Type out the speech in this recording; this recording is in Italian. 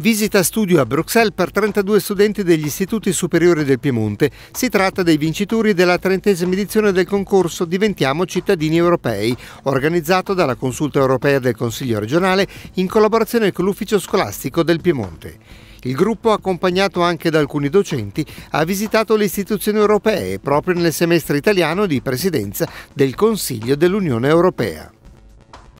Visita studio a Bruxelles per 32 studenti degli istituti superiori del Piemonte. Si tratta dei vincitori della trentesima edizione del concorso Diventiamo cittadini europei, organizzato dalla Consulta europea del Consiglio regionale in collaborazione con l'Ufficio scolastico del Piemonte. Il gruppo, accompagnato anche da alcuni docenti, ha visitato le istituzioni europee proprio nel semestre italiano di presidenza del Consiglio dell'Unione Europea.